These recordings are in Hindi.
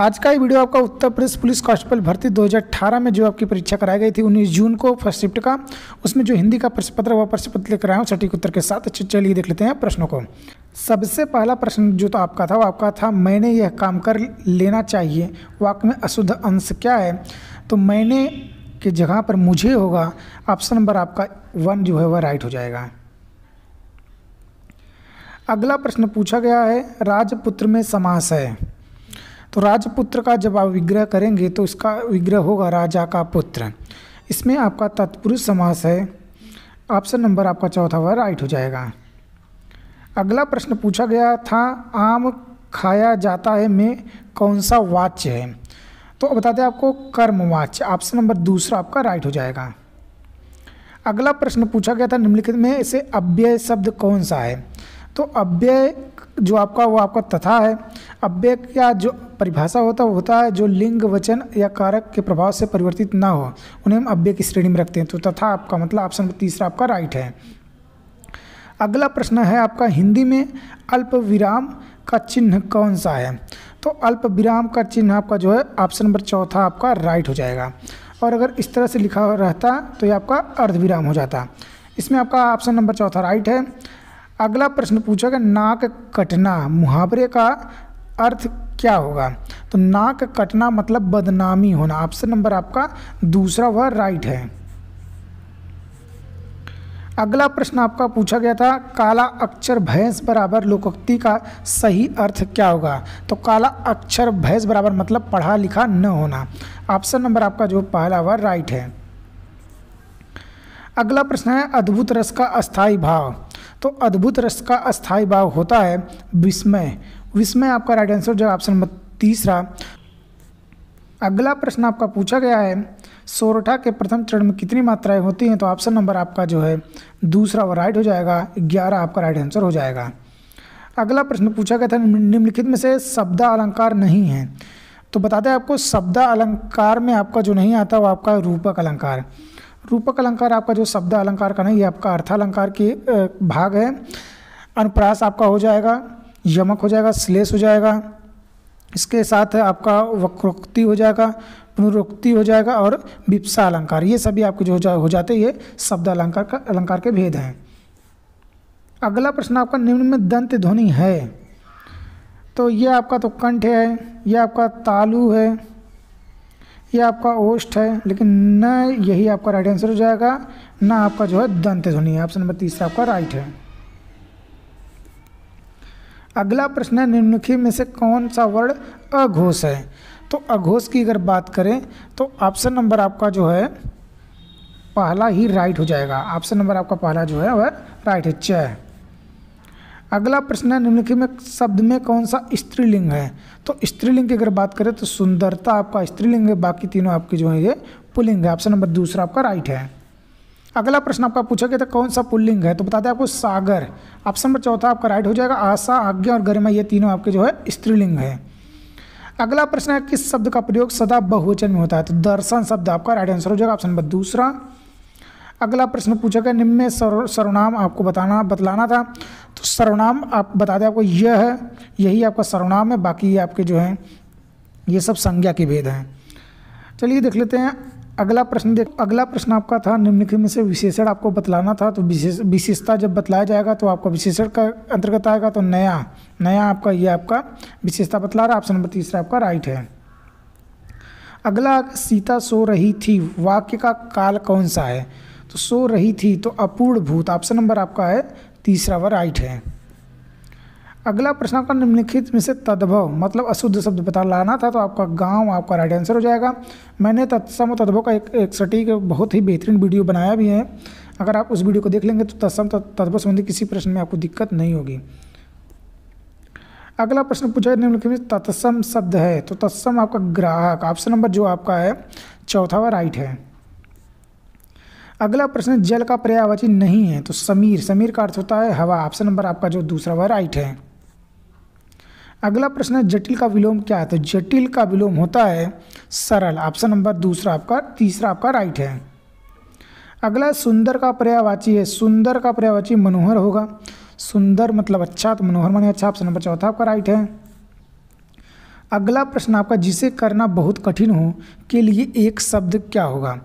आज का ये वीडियो आपका उत्तर प्रदेश पुलिस कांस्टेबल भर्ती 2018 में जो आपकी परीक्षा कराई गई थी 19 जून को फर्स्ट शिफ्ट का उसमें जो हिंदी का प्रश्न पत्र वह प्रश्न पत्र लेकर आया हूँ सटीक उत्तर के साथ अच्छे चलिए देख लेते हैं प्रश्नों को सबसे पहला प्रश्न जो तो आपका था वो आपका था मैंने यह काम कर लेना चाहिए वाक्य में अशुद्ध अंश क्या है तो मैंने की जगह पर मुझे होगा ऑप्शन नंबर आपका वन जो है वह राइट हो जाएगा अगला प्रश्न पूछा गया है राजपुत्र में समास है तो राजपुत्र का जब आप विग्रह करेंगे तो इसका विग्रह होगा राजा का पुत्र इसमें आपका तत्पुरुष समास है ऑप्शन नंबर आपका चौथा हुआ राइट हो जाएगा अगला प्रश्न पूछा गया था आम खाया जाता है में कौन सा वाच्य है तो बताते हैं आपको कर्मवाच्य ऑप्शन नंबर दूसरा आपका राइट हो जाएगा अगला प्रश्न पूछा गया था निम्नलिखित में इसे अव्यय शब्द कौन सा है तो अव्यय जो आपका वो आपका तथा है अव्यय का जो परिभाषा होता है होता है जो लिंग वचन या कारक के प्रभाव से परिवर्तित ना हो उन्हें हम अव्यय की श्रेणी में रखते हैं तो तथा आपका मतलब ऑप्शन तीसरा आपका राइट है अगला प्रश्न है आपका हिंदी में अल्प विराम का चिन्ह कौन सा है तो अल्प विराम का चिन्ह आपका जो है ऑप्शन नंबर चौथा आपका राइट हो जाएगा और अगर इस तरह से लिखा रहता तो ये आपका अर्धविराम हो जाता इसमें आपका ऑप्शन नंबर चौथा राइट है अगला प्रश्न पूछा गया नाक कटना मुहावरे का अर्थ क्या होगा तो नाक कटना मतलब बदनामी होना ऑप्शन नंबर आपका दूसरा वह राइट है अगला प्रश्न आपका पूछा गया था काला अक्षर भैंस बराबर लोकोक्ति का सही अर्थ क्या होगा तो काला अक्षर भैंस बराबर मतलब पढ़ा लिखा न होना ऑप्शन नंबर आपका जो पहला वह राइट है अगला प्रश्न है अद्भुत रस का अस्थाई भाव तो अद्भुत रस का अस्थायी भाव होता है विस्मय विस्मय आपका राइट आंसर जो ऑप्शन नंबर तीसरा अगला प्रश्न आपका पूछा गया है सोरठा के प्रथम चरण में कितनी मात्राएं होती हैं तो ऑप्शन नंबर आपका जो है दूसरा वो राइट हो जाएगा ग्यारह आपका राइट आंसर हो जाएगा अगला प्रश्न पूछा गया था निम्नलिखित में से शब्द अलंकार नहीं है तो बताते हैं आपको शब्दा अलंकार में आपका जो नहीं आता वो आपका रूपक अलंकार रूपक अलंकार आपका जो शब्द अलंकार का नहीं ये आपका अर्थालंकार के भाग है अनुप्रास आपका हो जाएगा यमक हो जाएगा श्लेष हो जाएगा इसके साथ आपका वक्रोक्ति हो जाएगा पुनरोक्ति हो जाएगा और विप्सा अलंकार ये सभी आपके जो जा, हो जाते ये शब्द अलंकार का अलंकार के भेद हैं अगला प्रश्न आपका निम्न में दंत ध्वनि है तो ये आपका तो कंठ है ये आपका तालु है ये आपका ओष्ठ है लेकिन न यही आपका राइट आंसर हो जाएगा न आपका जो है दंत ध्वनि है ऑप्शन नंबर तीसरा आपका राइट है अगला प्रश्न है निम्नलिखित में से कौन सा वर्ड अघोष है तो अघोष की अगर बात करें तो ऑप्शन नंबर आपका जो है पहला ही राइट हो जाएगा ऑप्शन नंबर आपका पहला जो है वह राइट है चय अगला प्रश्न है निम्नलिखित में शब्द में कौन सा स्त्रीलिंग है तो स्त्रीलिंग की अगर बात करें तो सुंदरता आपका स्त्रीलिंग है बाकी तीनों आपके जो है ये पुलिंग है ऑप्शन नंबर दूसरा आपका राइट है अगला प्रश्न आपका पूछा गया था कौन सा पुल्लिंग है तो बता दें आपको सागर ऑप्शन नंबर चौथा आपका राइट हो जाएगा आशा आज्ञा और गरिमा ये तीनों आपके जो है स्त्रीलिंग है अगला प्रश्न है किस शब्द का प्रयोग सदा बहुवचन में होता है तो दर्शन शब्द आपका राइट आंसर हो जाएगा ऑप्शन नंबर दूसरा अगला प्रश्न पूछा गया निम्न में सर्वनाम आपको बताना बतलाना था तो सर्वनाम आप बता दें आपको यह है यही आपका सर्वनाम है बाकी ये आपके जो हैं ये सब संज्ञा के भेद हैं चलिए देख लेते हैं अगला प्रश्न देख अगला प्रश्न आपका था निम्नलिखित में से विशेषण आपको बतलाना था तो विशेष विशेषता जब बतलाया जाएगा तो आपका विशेषण का अंतर्गत आएगा तो नया नया आपका ये आपका विशेषता बतला रहा ऑप्शन नंबर तीसरा आपका राइट है अगला सीता सो रही थी वाक्य का काल कौन सा है तो सो रही थी तो अपूर्ण भूत ऑप्शन नंबर आपका है तीसरा व राइट है अगला प्रश्न का निम्नलिखित में से तद्भव मतलब अशुद्ध शब्द बता लाना था तो आपका गांव आपका राइट आंसर हो जाएगा मैंने तत्सम तद्भव का एक एक सटीक बहुत ही बेहतरीन वीडियो बनाया भी है अगर आप उस वीडियो को देख लेंगे तो तत्सम तद्भव संबंधी किसी प्रश्न में आपको दिक्कत नहीं होगी अगला प्रश्न पूछा है निम्नलिखित में तत्सम शब्द है तो तत्सम आपका ग्राहक ऑप्शन नंबर जो आपका है चौथा व राइट है अगला प्रश्न जल का पर्यावाची नहीं है तो समीर समीर का अर्थ होता है हवा ऑप्शन नंबर आपका जो दूसरा वह राइट है अगला प्रश्न है जटिल का विलोम क्या है तो जटिल का विलोम होता है सरल ऑप्शन नंबर दूसरा आपका तीसरा आपका राइट है अगला सुंदर का पर्यावाची है सुंदर का पर्यावाची मनोहर होगा सुंदर मतलब अच्छा तो मनोहर माने अच्छा ऑप्शन नंबर चौथा आपका राइट है अगला प्रश्न आपका जिसे करना बहुत कठिन हो के लिए एक शब्द क्या होगा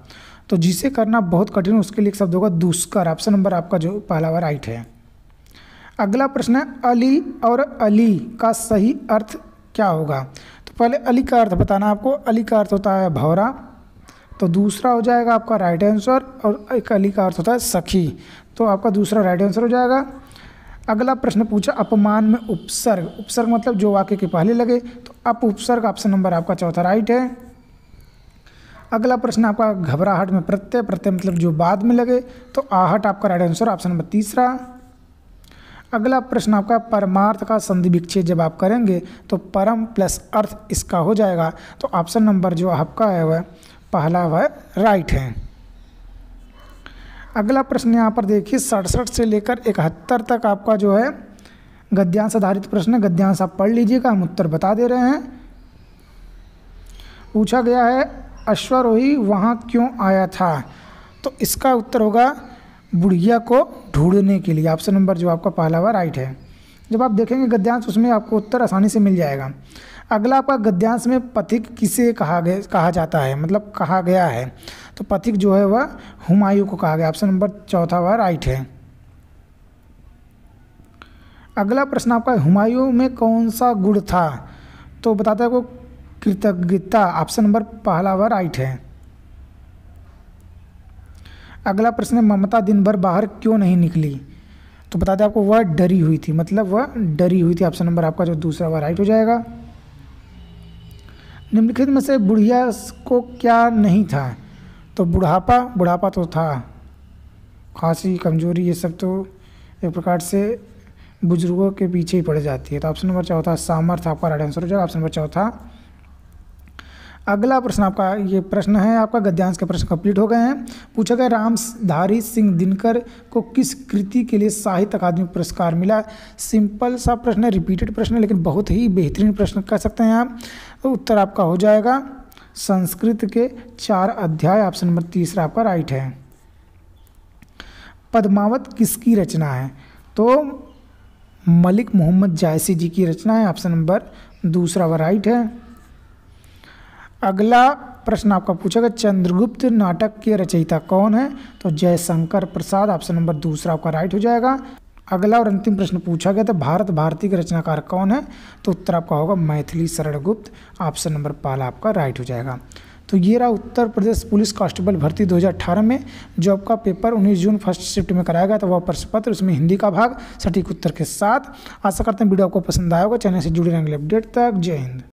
तो जिसे करना बहुत कठिन उसके लिए एक शब्द होगा दुष्कर ऑप्शन नंबर आपका जो पहला बार राइट है अगला प्रश्न है अली और अली का सही अर्थ क्या होगा तो पहले अली का अर्थ बताना आपको अली का अर्थ होता है भौरा तो दूसरा हो जाएगा आपका राइट आंसर और एक अली का अर्थ होता है सखी तो आपका दूसरा राइट आंसर हो जाएगा अगला प्रश्न पूछा अपमान में उपसर्ग उपसर्ग मतलब जो वाक्य के पहले लगे तो अप उपसर्ग ऑप्शन नंबर आपका चौथा राइट है अगला प्रश्न आपका घबराहट में प्रत्यय प्रत्यय मतलब जो बाद में लगे तो आहट आपका राइट आंसर ऑप्शन नंबर तीसरा अगला प्रश्न आपका परमार्थ का संधि विक्षेप जब आप करेंगे तो परम प्लस अर्थ इसका हो जाएगा तो ऑप्शन नंबर जो आपका है वह पहला वह राइट है अगला प्रश्न यहाँ पर देखिए सड़सठ से लेकर इकहत्तर तक आपका जो है गद्यांश आधारित प्रश्न गद्यांश आप पढ़ लीजिएगा हम उत्तर बता दे रहे हैं पूछा गया है अश्वरोही वहाँ क्यों आया था तो इसका उत्तर होगा बुढ़िया को ढूंढने के लिए ऑप्शन नंबर जो आपका पहला हुआ राइट है जब आप देखेंगे गद्यांश उसमें आपको उत्तर आसानी से मिल जाएगा अगला आपका गद्यांश में पथिक किसे कहा गया कहा जाता है मतलब कहा गया है तो पथिक जो है वह हुमायूं को कहा गया ऑप्शन नंबर चौथा हुआ राइट है अगला प्रश्न आपका हुमायूं में कौन सा गुड़ था तो बताता है को कृतज्ञता ऑप्शन नंबर पहला व राइट है अगला प्रश्न है ममता दिन भर बाहर क्यों नहीं निकली तो बता दें आपको वह डरी हुई थी मतलब वह डरी हुई थी ऑप्शन नंबर आपका जो दूसरा वह राइट हो जाएगा निम्नलिखित में से बुढ़िया को क्या नहीं था तो बुढ़ापा बुढ़ापा तो था खांसी कमजोरी ये सब तो एक प्रकार से बुजुर्गों के पीछे ही पड़ जाती है तो ऑप्शन नंबर चौथा सामर्थ्य आपका राइट आंसर हो जाएगा ऑप्शन नंबर चौथा अगला प्रश्न आपका ये प्रश्न है आपका गद्यांश के प्रश्न कंप्लीट हो गए हैं पूछा गया रामधारी सिंह दिनकर को किस कृति के लिए साहित्य अकादमी पुरस्कार मिला सिंपल सा प्रश्न है रिपीटेड प्रश्न है लेकिन बहुत ही बेहतरीन प्रश्न कह सकते हैं आप उत्तर आपका हो जाएगा संस्कृत के चार अध्याय ऑप्शन नंबर तीसरा आपका राइट है पद्मावत किसकी रचना है तो मलिक मोहम्मद जायसी जी की रचना है ऑप्शन नंबर दूसरा व राइट है अगला प्रश्न आपका पूछेगा चंद्रगुप्त नाटक के रचयिता कौन है तो जयशंकर प्रसाद ऑप्शन नंबर दूसरा आपका राइट हो जाएगा अगला और अंतिम प्रश्न पूछा गया था भारत भारती के रचनाकार कौन है तो उत्तर आपका होगा मैथिली शरण गुप्त ऑप्शन नंबर पहला आपका राइट हो जाएगा तो ये रहा उत्तर प्रदेश पुलिस कांस्टेबल भर्ती 2018 में जो आपका पेपर 19 जून फर्स्ट शिफ्ट में कराया गया था वह प्रश्न पत्र उसमें हिंदी का भाग सटीक उत्तर के साथ आशा करते हैं वीडियो आपको पसंद आएगा चैनल से जुड़े रहेंगे अपडेट तक जय हिंद